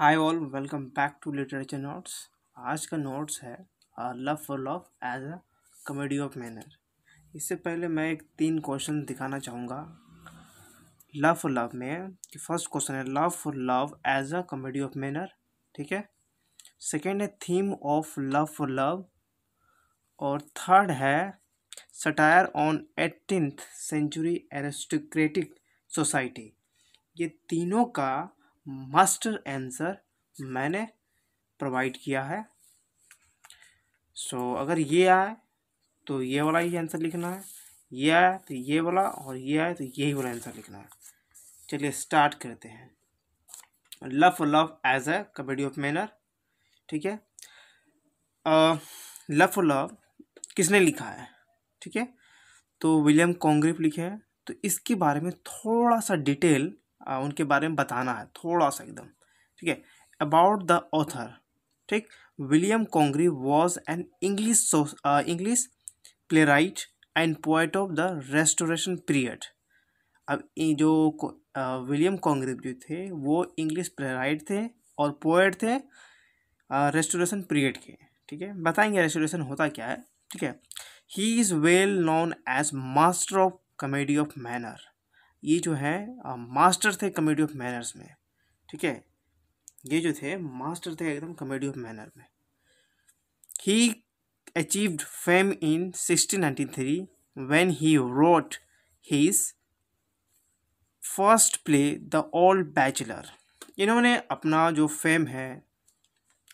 Hi all welcome back to literature notes आज का notes है love for love as a comedy of manner इससे पहले मैं एक तीन क्वेश्चन दिखाना चाहूँगा लव फॉर लव में कि फर्स्ट क्वेश्चन है love for love as a comedy of manner ठीक है सेकेंड है theme of love for love और थर्ड है satire on eighteen century aristocratic society ये तीनों का मास्टर आंसर मैंने प्रोवाइड किया है सो so, अगर ये आए तो ये वाला ही आंसर लिखना है ये आए तो ये वाला और ये आए तो यही वाला आंसर लिखना है चलिए स्टार्ट करते हैं love for love as a comedy of manner ठीक है लव फॉर लव किसने लिखा है ठीक है तो विलियम कॉन्ग्रेव लिखे हैं तो इसके बारे में थोड़ा सा डिटेल उनके बारे में बताना है थोड़ा सा एकदम ठीक है अबाउट द ऑथर ठीक William Congreve was an English English playwright and poet of the restoration period अब जो विलियम कॉन्ग्री जो थे वो इंग्लिश प्ले राइट थे और पोइट थे रेस्टोरेशन पीरियड के ठीक है बताएंगे रेस्टोरेशन होता क्या है ठीक है he is well known as master of comedy of manner ये जो है मास्टर थे कमेडी ऑफ मैनर्स में ठीक है ये जो थे मास्टर थे एकदम कमेडी ऑफ मैनर में he achieved in sixteen ninety three when he wrote his first play the old bachelor इन्होंने अपना जो फेम है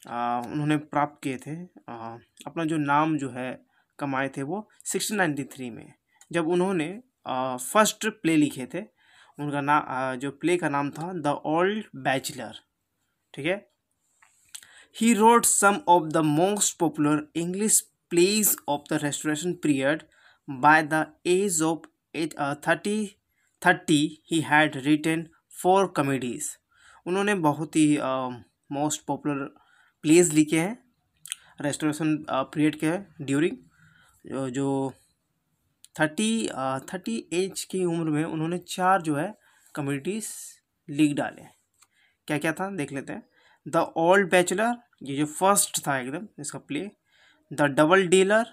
आ, उन्होंने प्राप्त किए थे आ, अपना जो नाम जो है कमाए थे वो सिक्सटीन नाइन्टी थ्री में जब उन्होंने फर्स्ट प्ले लिखे थे उनका नाम जो प्ले का नाम था द ओल्ड बैचलर ठीक है he wrote some of the most popular English plays of the restoration period by the age of thirty thirty he had written four comedies उन्होंने बहुत ही मोस्ट पॉपुलर प्लेज लिखे हैं रेस्टोरेशन पीरियड के during जो thirty thirty age की उम्र में उन्होंने चार जो है कम्युनिटीज़ लीग डाले क्या क्या था देख लेते हैं द ओल्ड बैचलर ये जो फर्स्ट था एकदम इसका play the double dealer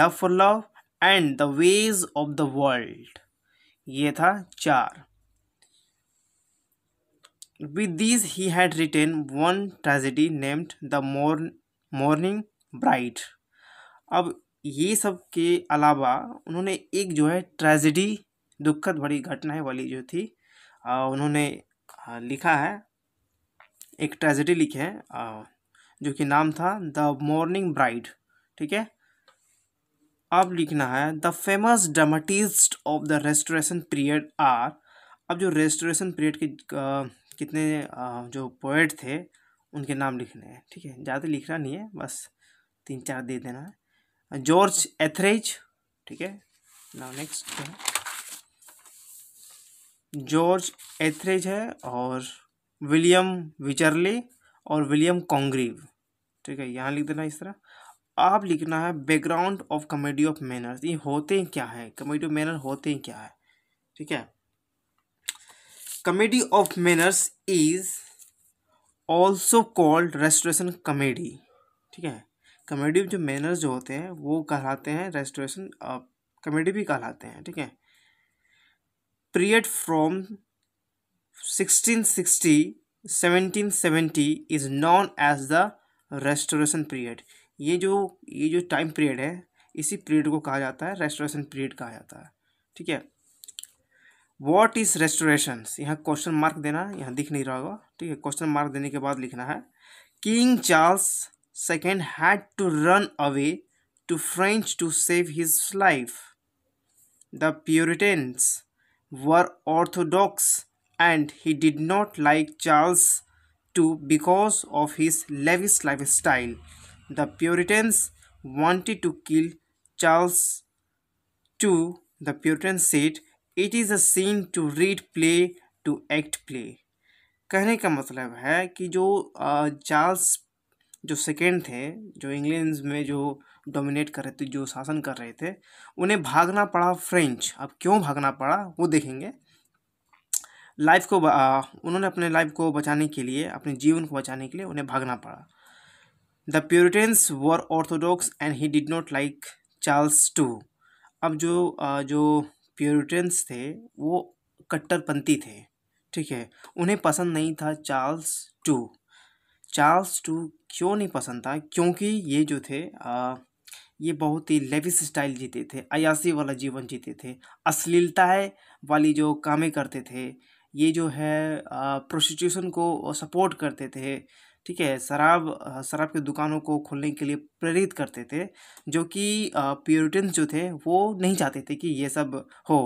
love for love and the ways of the world ये था चार with these he had written one tragedy named the more mourning bright अब ये सब के अलावा उन्होंने एक जो है ट्रेजिडी दुखद भरी घटनाएं वाली जो थी उन्होंने लिखा है एक ट्रेजिडी लिखे है जो कि नाम था द मॉर्निंग ब्राइड ठीक है अब लिखना है the famous dramatist of the restoration period are अब जो रेस्टोरेशन पीरियड के आ, कितने आ, जो पोइट थे उनके नाम लिखने हैं ठीक है ज़्यादा लिखना नहीं है बस तीन चार दे देना है जॉर्ज एथरेज ठीक है नाउ नेक्स्ट है जॉर्ज एथरेज है और विलियम विचरले और विलियम कॉन्ग्रीव ठीक है यहाँ लिख देना इस तरह आप लिखना है background of comedy of manners ये होते हैं क्या है कमेडी ऑफ मैनर होते हैं क्या है ठीक है comedy of manners is also called restoration comedy ठीक है कॉमेडी जो मैनर्स जो होते हैं वो कहलाते हैं रेस्टोरेशन कॉमेडी भी कहलाते हैं ठीक है period from sixteen sixty seventeen seventy is known as the restoration period ये जो ये जो टाइम पीरियड है इसी पीरियड को कहा जाता है रेस्टोरेशन पीरियड कहा जाता है ठीक है वॉट इज़ रेस्टोरेशन यहाँ क्वेश्चन मार्क देना यहाँ दिख नहीं रहा होगा ठीक है क्वेश्चन मार्क देने के बाद लिखना है king Charles Second had to run away to France to save his life. The Puritans were Orthodox and he did not like Charles II because of his lavish lifestyle. The Puritans wanted to kill Charles II. The Puritans said, It is a sin to read play, to act play. कहने का मतलब है कि जो Charles जो second थे जो England में जो डोमिनेट कर रहे थे जो शासन कर रहे थे उन्हें भागना पड़ा फ्रेंच अब क्यों भागना पड़ा वो देखेंगे लाइफ को आ, उन्होंने अपने लाइफ को बचाने के लिए अपने जीवन को बचाने के लिए उन्हें भागना पड़ा the puritans were orthodox and he did not like Charles two अब जो आ, जो प्योरिटेंस थे वो कट्टरपंथी थे ठीक है उन्हें पसंद नहीं था चार्ल्स टू चार्ल्स टू क्यों नहीं पसंद था क्योंकि ये जो थे आ, ये बहुत ही लेविस स्टाइल जीते थे अयासी वाला जीवन जीते थे अश्लीलता है वाली जो कामें करते थे ये जो है प्रोस्टिट्यूशन को सपोर्ट करते थे ठीक है शराब शराब की दुकानों को खोलने के लिए प्रेरित करते थे जो कि प्योरिटन्स जो थे वो नहीं चाहते थे कि ये सब हो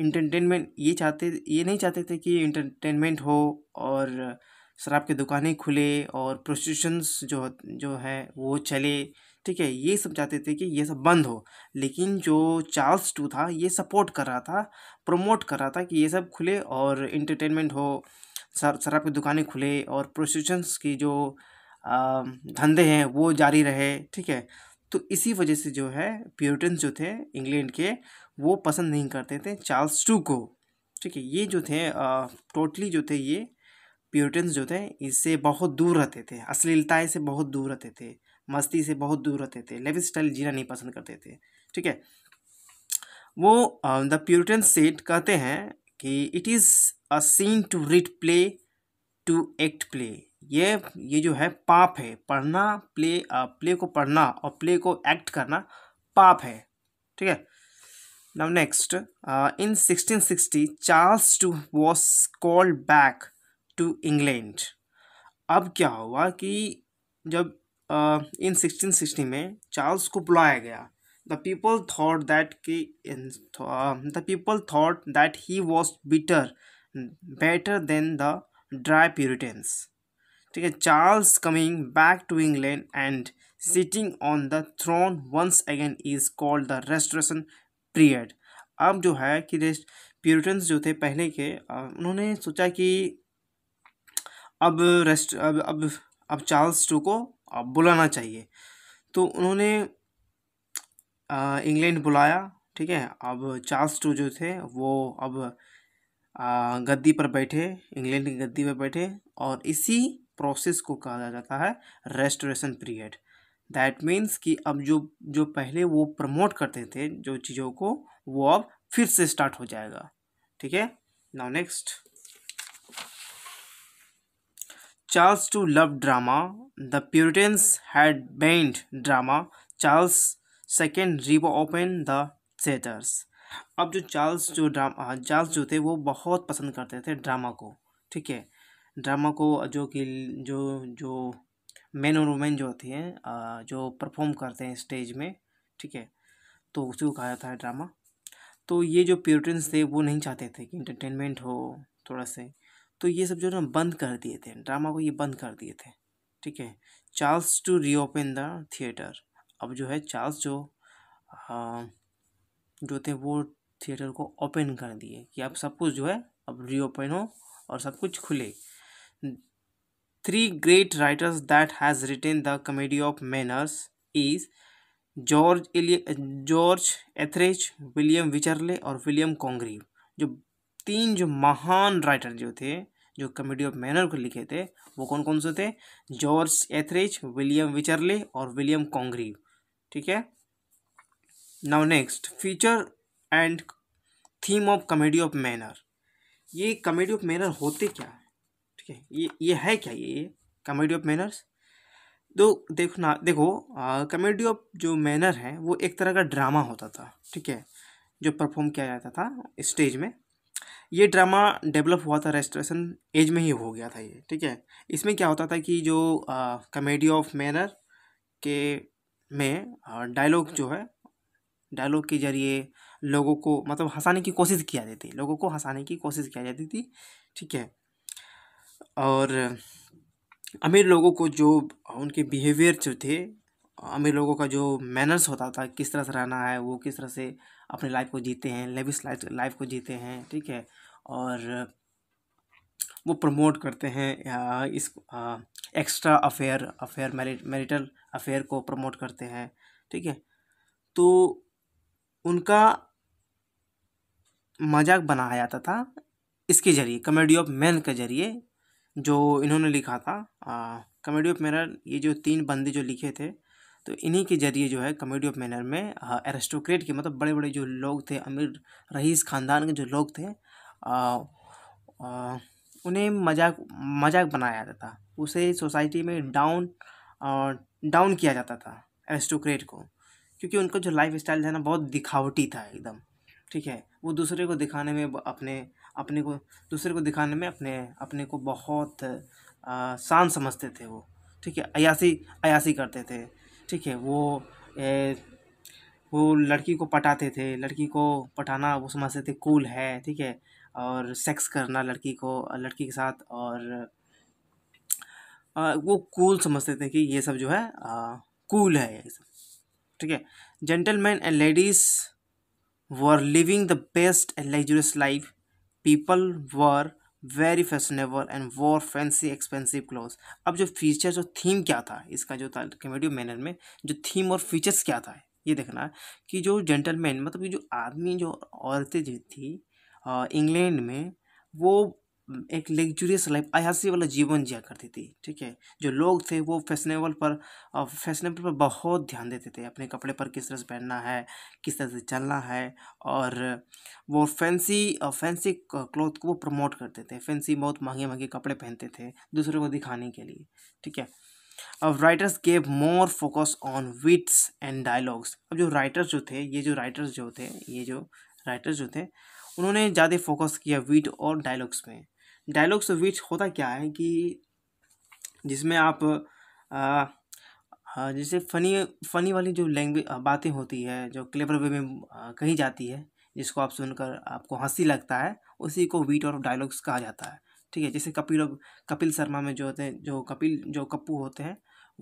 इंटरटेनमेंट ये चाहते ये नहीं चाहते थे कि इंटरटेनमेंट हो और शराब की दुकानें खुले और प्रोस्टिट्यूशंस जो जो है वो चले ठीक है ये सब चाहते थे कि ये सब बंद हो लेकिन जो चार्ल्स टू था ये सपोर्ट कर रहा था प्रमोट कर रहा था कि ये सब खुले और इंटरटेनमेंट हो शराब की दुकानें खुले और प्रोस्टिट्यूशंस की जो धंधे हैं वो जारी रहे ठीक है तो इसी वजह से जो है प्योरिटन जो थे इंग्लैंड के वो पसंद नहीं करते थे चार्ल्स टू को ठीक है ये जो थे टोटली जो थे ये प्यूरिटन्स जो थे इससे बहुत दूर रहते थे अश्लीलताएँ से बहुत दूर रहते थे मस्ती से बहुत दूर रहते थे लाइफ स्टाइल जीना नहीं पसंद करते थे ठीक है वो द प्यूरिटन सेट कहते हैं कि it is a sin to read play to act play ये ये जो है पाप है पढ़ना प्ले प्ले को पढ़ना और प्ले को एक्ट करना पाप है ठीक है now next in sixteen sixty Charles two was called back to England अब क्या हुआ कि जब इन सिक्सटीन सिक्सटी में चार्ल्स को बुलाया गया द पीपल थाट दैट कि the people thought that he was bitter better than the dry puritans ठीक है Charles coming back to England and sitting on the throne once again is called the restoration period अब जो है कि rest Puritans जो थे पहले के उन्होंने सोचा कि अब रेस्ट अब अब अब चार्ल्स टू को अब बुलाना चाहिए तो उन्होंने इंग्लैंड बुलाया ठीक है अब चार्ल्स टू जो थे वो अब गद्दी पर बैठे इंग्लैंड की गद्दी पर बैठे और इसी प्रोसेस को कहा जाता है रेस्टोरेशन पीरियड दैट मीन्स कि अब जो जो पहले वो प्रमोट करते थे जो चीज़ों को वो अब फिर से स्टार्ट हो जाएगा ठीक है now next Charles two love drama the puritans had banned drama Charles second II open the theatres अब जो चार्ल्स जो ड्रामा हाँ, चार्ल्स जो थे वो बहुत पसंद करते थे ड्रामा को ठीक है ड्रामा को जो कि जो जो मैन और वुमेन जो होती हैं जो परफॉर्म करते हैं स्टेज में ठीक है तो उसी को कहा जाता है ड्रामा तो ये जो प्योरिटन्स थे वो नहीं चाहते थे कि इंटरटेनमेंट हो थोड़ा से तो ये सब जो है ना बंद कर दिए थे ड्रामा को ये बंद कर दिए थे ठीक है Charles two reopen the theatre अब जो है चार्ल्स जो आ, जो थे वो थिएटर को ओपन कर दिए कि अब सब कुछ जो है अब रीओपन हो और सब कुछ खुले three great writers that has written the comedy of manners is George George Etherege William Wycherley और विलियम कॉन्ग्रीव जो तीन जो महान राइटर जो थे जो कमेडी ऑफ मैनर को लिखे थे वो कौन कौन से थे जॉर्ज एथरेज विलियम विचरले और विलियम कॉन्ग्रीव ठीक है now next feature and theme of comedy of manner ये कॉमेडी ऑफ मैनर होते क्या है ठीक है ये ये है क्या ये कॉमेडी ऑफ मैनर्स तो देखो ना देखो कॉमेडी ऑफ जो मैनर है वो एक तरह का ड्रामा होता था ठीक है जो परफॉर्म किया जाता था स्टेज में ये ड्रामा डेवलप हुआ था रेस्टोरेशन एज में ही हो गया था ये ठीक है इसमें क्या होता था कि जो कमेडी ऑफ मैनर के में डायलॉग जो है डायलॉग के जरिए लोगों को मतलब हंसाने की कोशिश किया जाती थी लोगों को हंसाने की कोशिश किया जाती थी ठीक है और अमीर लोगों को जो उनके बिहेवियर जो थे अमीर लोगों का जो मैनर्स होता था किस तरह से रहना है वो किस तरह से अपनी लाइफ को जीते हैं लेविस लाइफ लाइफ को जीते हैं ठीक है और वो प्रमोट करते हैं इस extra affair affair marital affair को प्रमोट करते हैं ठीक है तो उनका मजाक बनाया जाता था इसके ज़रिए कमेडी ऑफ मैन के ज़रिए जो इन्होंने लिखा था कमेडी ऑफ मैन ये जो तीन बंदे जो लिखे थे तो इन्हीं के जरिए जो है कमेडी ऑफ मैनर में एरेस्टोक्रेट हाँ, के मतलब बड़े बड़े जो लोग थे अमीर रईस ख़ानदान के जो लोग थे आ, आ, उन्हें मजाक मजाक बनाया जाता था उसे सोसाइटी में डाउन और डाउन किया जाता था एरेस्टोक्रेट को क्योंकि उनका जो लाइफ स्टाइल था ना बहुत दिखावटी था एकदम ठीक है वो दूसरे को दिखाने में अपने अपने को दूसरे को दिखाने में अपने अपने को बहुत शान समझते थे वो ठीक है अयासी अयासी करते थे ठीक है वो ए, वो लड़की को पटाते थे लड़की को पटाना वो समझते थे कूल है ठीक है और सेक्स करना लड़की को लड़की के साथ और आ, वो कूल समझते थे कि ये सब जो है आ, कूल है ये सब ठीक है gentleman and ladies were living the best and luxurious life people were very fashionable and wore fancy expensive cloth अब जो फीचर्स और थीम क्या था इसका जो कमेडियो मैनर में जो थीम और फीचर्स क्या था ये देखना कि जो जेंटलमैन मतलब कि जो आदमी जो औरतें जो थी इंग्लैंड में वो एक लग्जूरियस लाइफ अयासी वाला जीवन जिया करती थी ठीक है जो लोग थे वो फैशनेबल पर फैशनेबल पर बहुत ध्यान देते थे अपने कपड़े पर किस तरह से पहनना है किस तरह से चलना है और वो फैंसी फैंसी क्लॉथ को वो प्रमोट करते थे फैंसी बहुत महंगे महंगे कपड़े पहनते थे दूसरों को दिखाने के लिए ठीक है अब writers gave more focus on wits and dialogues अब जो राइटर्स जो थे ये जो राइटर्स जो थे ये जो राइटर्स जो थे उन्होंने ज़्यादा फोकस किया वीट और डायलॉग्स में डायलॉग्स विच होता क्या है कि जिसमें आप जैसे फ़नी फ़नी वाली जो लैंग्वेज बातें होती है जो क्लेवर वे में कही जाती है जिसको आप सुनकर आपको हंसी लगता है उसी को वीट और डायलॉग्स कहा जाता है ठीक है जैसे कपिल कपिल शर्मा में जो होते हैं जो कपिल जो कप्पू होते हैं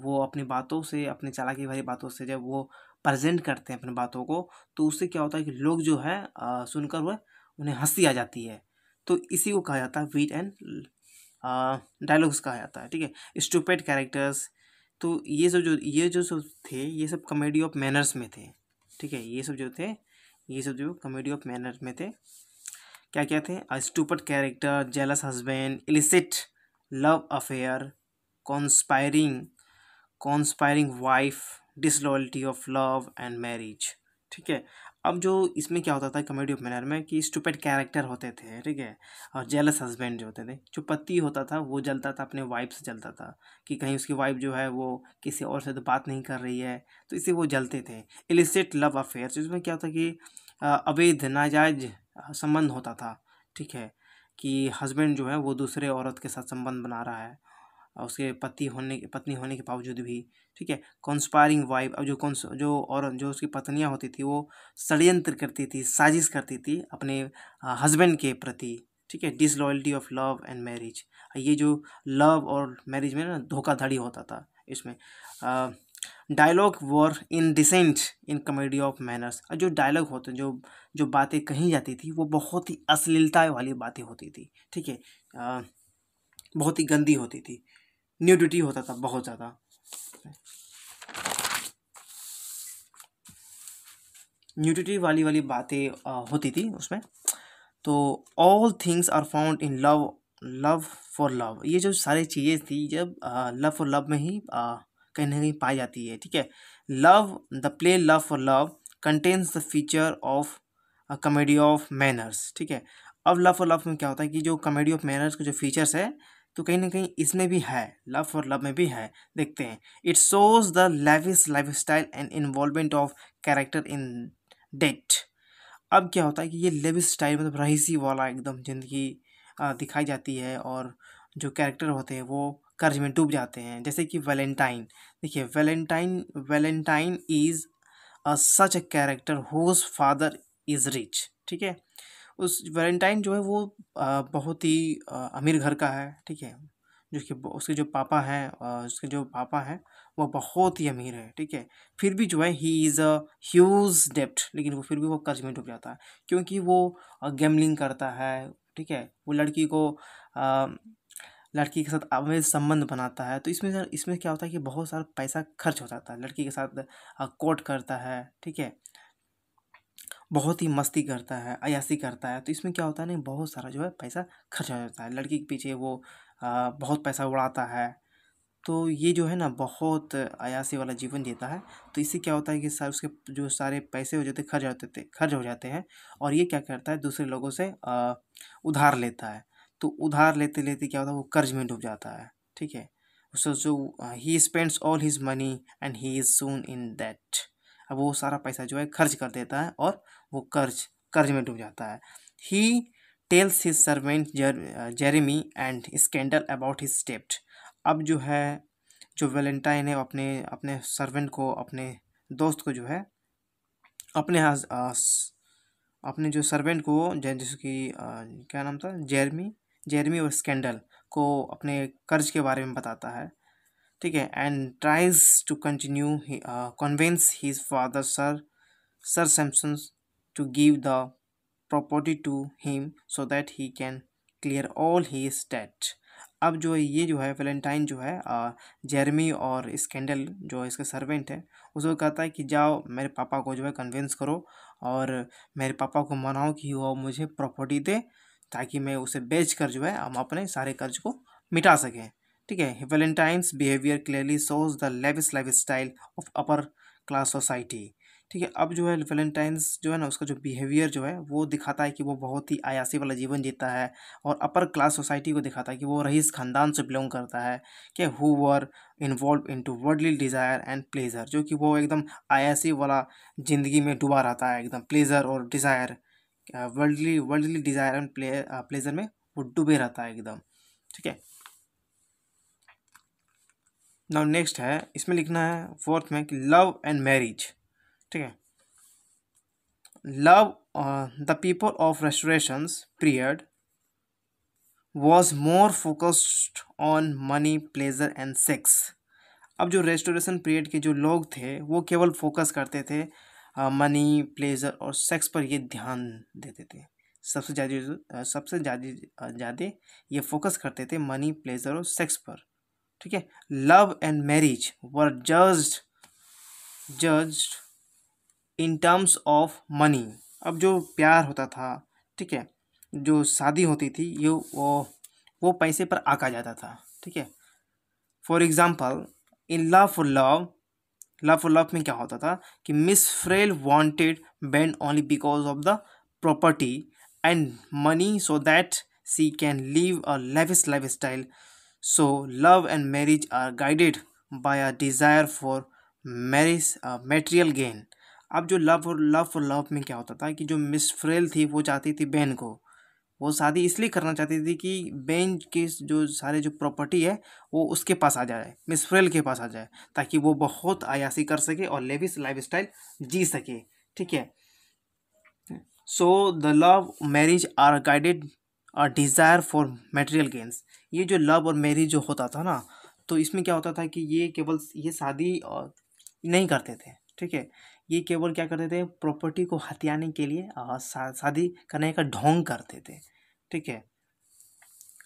वो अपनी बातों से अपने चालाकी भरी बातों से जब वो प्रेजेंट करते हैं अपनी बातों को तो उससे क्या होता है कि लोग जो है सुनकर वह उन्हें हंसी आ जाती है तो इसी को कहा जाता है वीट एंड डायलॉग्स कहा जाता है ठीक है स्टूपेड कैरेक्टर्स तो ये सब जो ये जो सब थे ये सब कॉमेडी ऑफ मैनर्स में थे ठीक है ये सब जो थे ये सब जो कॉमेडी ऑफ मैनर्स में थे क्या क्या थे stupid character jealous husband illicit love affair conspiring conspiring wife disloyalty of love and marriage ठीक है अब जो इसमें क्या होता था कॉमेडी ऑफ मैनर में कि स्टूपेड कैरेक्टर होते थे ठीक है और जेलस हस्बैंड जो होते थे जो पति होता था वो जलता था अपने वाइफ से जलता था कि कहीं उसकी वाइफ जो है वो किसी और से तो बात नहीं कर रही है तो इसे वो जलते थे इलिसिट लव अफेयर इसमें क्या होता कि अवैध नाजायज संबंध होता था ठीक है कि हस्बैंड जो है वो दूसरे औरत के साथ संबंध बना रहा है उसके पति होने पत्नी होने के बावजूद भी ठीक है कॉन्स्पायरिंग वाइफ अब जो कौन जो और जो उसकी पत्नियाँ होती थी वो षडयंत्र करती थी साजिश करती थी अपने हस्बैंड के प्रति ठीक है disloyalty of love and marriage ये जो लव और मैरिज में ना धोखाधड़ी होता था इसमें dialogue were indecent in comedy of manners जो डायलॉग होते जो जो बातें कही जाती थी वो बहुत ही अश्लीलता वाली बातें होती थी ठीक है बहुत ही गंदी होती थी न्यूडिटी होता था बहुत ज़्यादा न्यूडिटी वाली वाली बातें होती थी उसमें तो all things are found in love love for love ये जो सारी चीज़ें थी जब लव फॉर लव में ही कहीं ना कहीं पाई जाती है ठीक है love the play love for love contains the feature of comedy of manners ठीक है अब लव फॉर लव में क्या होता है कि जो कॉमेडी ऑफ मैनर्स के जो फीचर्स है तो कहीं ना कहीं इसमें भी है लव फॉर लव में भी है देखते हैं it shows the lavish life style and involvement of character in debt अब क्या होता है कि ये लेविस स्टाइल मतलब रहीसी वाला एकदम ज़िंदगी दिखाई जाती है और जो कैरेक्टर होते हैं वो कर्ज में डूब जाते हैं जैसे कि वैलेंटाइन देखिए Valentine Valentine is a such a character whose father is rich ठीक है उस वैलेंटाइन जो है वो बहुत ही अमीर घर का है ठीक है जो कि उसके जो पापा हैं उसके जो पापा हैं वो बहुत ही अमीर है ठीक है फिर भी जो है ही इज़ अ ह्यूज डेप्ट लेकिन वो फिर भी वो कर्ज में डूब जाता है क्योंकि वो गेमलिंग करता है ठीक है वो लड़की को लड़की के साथ अवैध संबंध बनाता है तो इसमें इसमें क्या होता है कि बहुत सारा पैसा खर्च हो जाता है लड़की के साथ कोर्ट करता है ठीक है बहुत ही मस्ती करता है अयासी करता है तो इसमें क्या होता है ना बहुत सारा जो है पैसा खर्च हो जाता है लड़की के पीछे वो बहुत पैसा उड़ाता है तो ये जो है ना बहुत अयासी वाला जीवन जीता है तो इससे क्या होता है कि सर उसके जो सारे पैसे हो जाते खर्च होते थे खर्च हो जाते हैं और ये क्या करता है दूसरे लोगों से उधार लेता है तो उधार लेते लेते क्या होता है वो कर्ज में डूब जाता है ठीक है सो जो he spends all his money and he is soon in that अब वो सारा पैसा जो है खर्च कर देता है और वो कर्ज कर्ज में डूब जाता है he tells his servant Jeremy and Scandal about his estate अब जो है जो वेलेंटाइन है अपने अपने सर्वेंट को अपने दोस्त को जो है अपने हाँ अपने जो सर्वेंट को जैसे कि क्या नाम था जेरमी जेरमी और स्कैंडल को अपने कर्ज के बारे में बताता है ठीक है and tries to continue convince his father sir sir Sampson to give the property to him so that he can clear all he debt अब जो है ये जो है वेलेंटाइन जो है जेरमी और स्कैंडल जो इसके सर्वेंट है उसको कहता है कि जाओ मेरे पापा को जो है कन्विंस करो और मेरे पापा को मनाओ कि वो मुझे प्रॉपर्टी दे ताकि मैं उसे बेच कर जो है हम अपने सारे कर्ज को मिटा सकें ठीक है Valentine's behaviour clearly shows the lavish life style of upper class society ठीक है अब जो है वेलेंटाइंस जो है ना उसका जो बिहेवियर जो है वो दिखाता है कि वो बहुत ही आयासी वाला जीवन जीता है और अपर क्लास सोसाइटी को दिखाता है कि वो रईस ख़ानदान से बिलोंग करता है कि who were involved into worldly desire and pleasure जो कि वो एकदम आयासी वाला ज़िंदगी में डूबा रहता है एकदम प्लेजर और desire worldly worldly desire and pleasure में वो डूबे रहता है एकदम ठीक है नाउ नेक्स्ट है इसमें लिखना है फोर्थ में कि लव एंड मैरिज ठीक है love the people of restoration period was more focused on money pleasure and sex अब जो रेस्टोरेशन पीरियड के जो लोग थे वो केवल फोकस करते थे मनी uh, प्लेजर और सेक्स पर ये ध्यान देते थे सबसे ज़्यादा uh, सबसे ज़्यादा uh, ज़्यादा ये फोकस करते थे मनी प्लेजर और सेक्स पर ठीक है love and marriage were judged judged in terms of money अब जो प्यार होता था ठीक है जो शादी होती थी ये वो वो पैसे पर आका जाता था ठीक है for example in love for love love for love में क्या होता था कि Miss Frail wanted Ben only because of the property and money so that she can leave a lavish life style so love and marriage are guided by a desire for marriage material gain अब जो love और love और love में क्या होता था कि जो मिस फ्रेल थी वो चाहती थी बहन को वो शादी इसलिए करना चाहती थी कि बहन के जो सारे जो प्रॉपर्टी है वो उसके पास आ जाए मिस फ्रेल के पास आ जाए ताकि वो बहुत आयासी कर सके और लेविस लाइफ स्टाइल जी सके ठीक है so the love marriage are guided are desire for material gains ये जो लव और मैरिज जो होता था ना तो इसमें क्या होता था कि ये केवल ये शादी नहीं करते थे ठीक है ये केवल क्या करते थे प्रॉपर्टी को हथियाने के लिए शादी करने का ढोंग करते थे ठीक है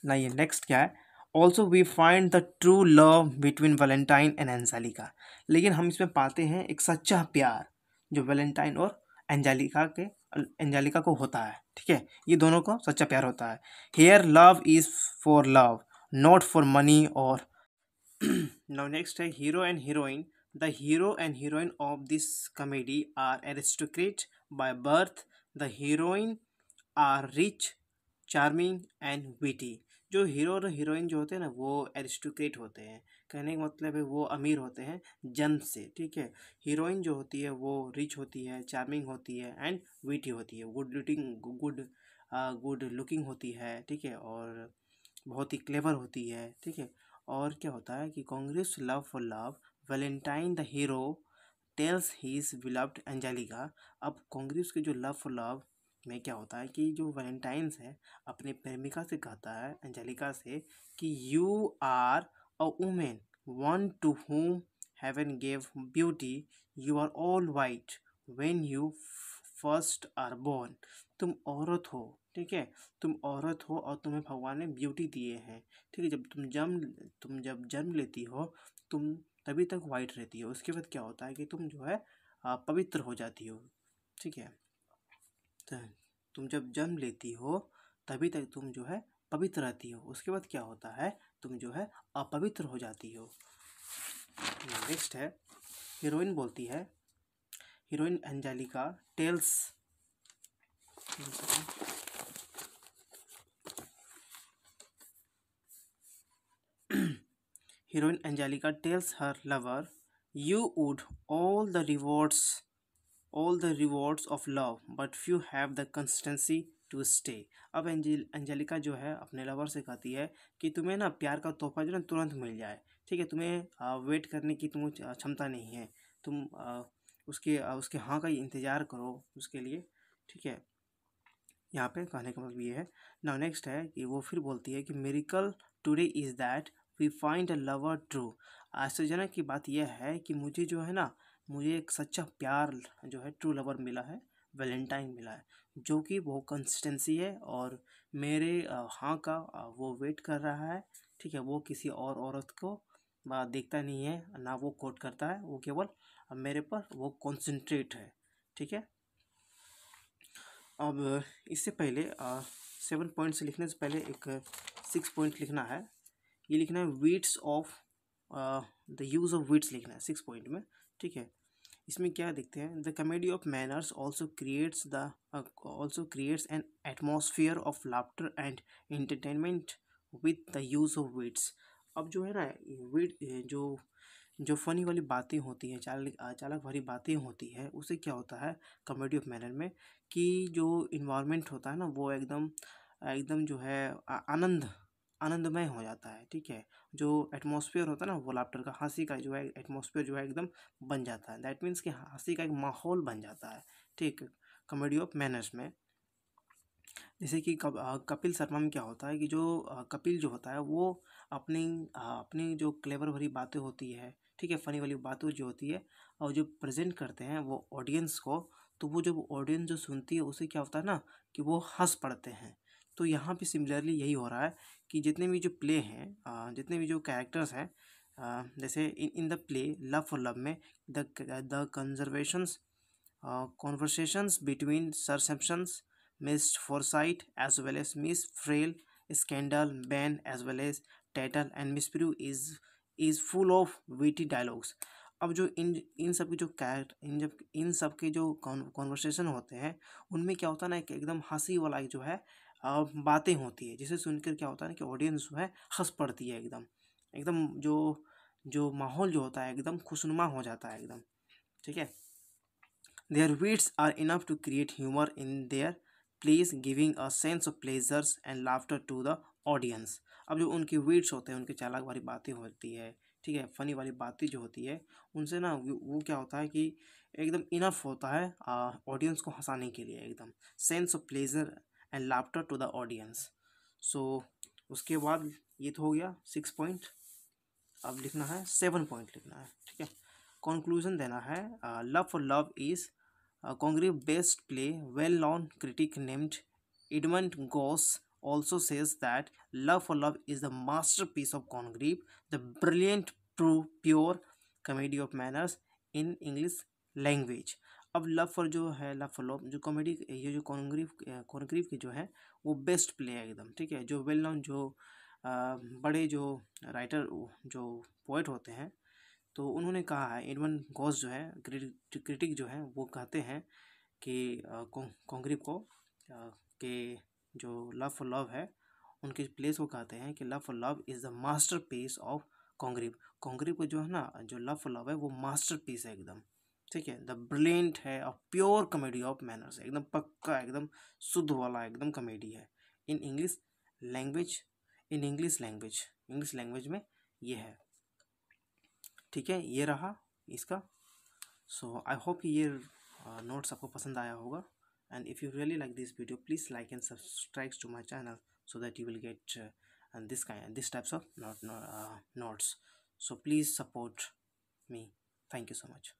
ना ये नेक्स्ट क्या है also we find the true love between Valentine and Angelica लेकिन हम इसमें पाते हैं एक सच्चा प्यार जो वैलेंटाइन और एंजालिका के एंजालिका को होता है ठीक है ये दोनों को सच्चा प्यार होता है here love is for love not for money और नाउ नेक्स्ट है hero and heroine The hero and heroine of this comedy are aristocrat by birth. The heroine are rich, charming and witty. जो hero और heroine जो होते हैं ना वो aristocrat होते हैं कहने का मतलब है वो अमीर होते हैं जन्म से ठीक है हीरोइन जो होती है वो रिच होती है चार्मिंग होती है एंड वीटी होती है good looking good good looking होती है ठीक है और बहुत ही क्लेवर होती है ठीक है और क्या होता है कि Congreve love for love Valentine the hero tells his beloved Angelica अब कांग्रेस के जो लव फॉर लव में क्या होता है कि जो वैलेंटाइंस है अपने प्रेमिका से कहता है एंजेलिका से कि you are a woman one to whom heaven gave beauty you are all white when you first are born तुम औरत हो ठीक है तुम औरत हो और तुम्हें भगवान ने ब्यूटी दिए हैं ठीक है जब तुम जन्म तुम जब जन्म लेती हो तुम तभी तक वाइट रहती है उसके बाद क्या होता है कि तुम जो है पवित्र हो जाती हो ठीक है तो तुम जब जन्म लेती हो तभी तक तुम जो है पवित्र रहती हो उसके बाद क्या होता है तुम जो है अपवित्र हो जाती हो नेक्स्ट है हीरोइन बोलती है heroine Angelica tells heroine Angelica tells her lover you would all the rewards all the rewards of love but you have the consistency to stay अब एंजेलिका अंजलिका जो है अपने लवर से कहती है कि तुम्हें ना प्यार का तोहफा जो ना तुरंत मिल जाए ठीक है तुम्हें वेट करने की तुम क्षमता नहीं है तुम आ, उसके आ, उसके हाँ का ही इंतज़ार करो उसके लिए ठीक है यहाँ पे कहने का मतलब ये है ना नेक्स्ट है कि वो फिर बोलती है कि miracle today is that we find a lover true आश्चर्यजनक की बात यह है कि मुझे जो है ना मुझे एक सच्चा प्यार जो है ट्रू लवर मिला है वैलेंटाइन मिला है जो कि वो कंसिस्टेंसी है और मेरे हाँ का वो वेट कर रहा है ठीक है वो किसी और औरत को देखता नहीं है ना वो कोट करता है वो केवल मेरे पर वो कॉन्सेंट्रेट है ठीक है अब इससे पहले सेवन पॉइंट्स लिखने से पहले एक सिक्स पॉइंट लिखना है ये लिखना है wits of the use of wits लिखना है सिक्स पॉइंट में ठीक है इसमें क्या देखते हैं the comedy of manners also creates the also creates an atmosphere of laughter and entertainment with the use of wits अब जो है ना वीट जो जो फनी वाली बातें होती हैं चाल चालक भरी बातें होती है उसे क्या होता है कमेडी ऑफ मैनर में कि जो इन्वामेंट होता है ना वो एकदम एकदम जो है आनंद आनंदमय हो जाता है ठीक है जो एटमॉस्फेयर होता है ना वो लाफ्टर का हंसी का जो है एटमॉस्फेयर जो है एकदम बन जाता है दैट मीन्स कि हंसी का एक माहौल बन जाता है ठीक कॉमेडी ऑफ मैनर्स में जैसे कि कपिल शर्मा में क्या होता है कि जो कपिल जो होता है वो अपनी अपनी जो क्लेवर भरी बातें होती है ठीक है फनी वाली बातें जो होती है और जो प्रेजेंट करते हैं वो ऑडियंस को तो वो जब ऑडियंस जो सुनती है उसे क्या होता है ना कि वो हंस पड़ते हैं तो यहाँ पे सिमिलरली यही हो रहा है कि जितने भी जो प्ले हैं जितने भी जो कैरेक्टर्स हैं जैसे in in the play love for love में the the conservations conversations between sir Sampson's Miss Foresight as well as Miss Frail Scandal Ben as well as Tattle and Miss Prue is is full of witty dialogues अब जो इन इन सब के जो correct इन जब इन सब के जो कॉन्वर्सेशन होते हैं उनमें क्या होता है ना एक एकदम हंसी वाला जो है बातें होती है जिसे सुनकर क्या होता है ना कि ऑडियंस जो है हंस पड़ती है एकदम एकदम जो जो माहौल जो होता है एकदम खुशनुमा हो जाता है एकदम ठीक है their wits are enough to create humour in their place giving a sense of pleasures and laughter to the audience अब जो उनके वीट्स होते हैं उनके चालाक वाली बातें होती है ठीक है फनी वाली बातें जो होती है उनसे ना वो क्या होता है कि एकदम इनफ होता है ऑडियंस को हंसाने के लिए एकदम sense of pleasure and laughter to the audience so उसके बाद ये तो हो गया सिक्स पॉइंट अब लिखना है सेवन पॉइंट लिखना है ठीक है कॉन्क्लूजन देना है love for love is Congreve best play well known critic named Edmund Gosse also says that love for love is the masterpiece of Congreve the brilliant true pure comedy of manners in English language अब love for जो है love for love जो comedy ये जो Congreve Congreve की जो है वो बेस्ट प्ले है एकदम ठीक है जो वेल नोन जो आ, बड़े जो राइटर जो पोइट होते हैं तो उन्होंने कहा है एडमन गॉस जो है क्रिटिक जो है वो कहते हैं कि कॉन्ग्रीव को आ, के जो लव फॉर लव है उनके प्लेस को कहते हैं कि love for love is the masterpiece of Congreve Congreve को जो है ना जो लव फॉर लव है वो मास्टर पीस है एकदम ठीक है द ब्रिलियंट है a pure comedy of manners एकदम पक्का एकदम शुद्ध वाला एकदम कॉमेडी है in English language in English language English language में ये है ठीक है ये रहा इसका सो आई होप ये नोट्स uh, आपको पसंद आया होगा and if you really like this video please like and subscribes to my channel so that you will get this का this types of note notes so please support me thank you so much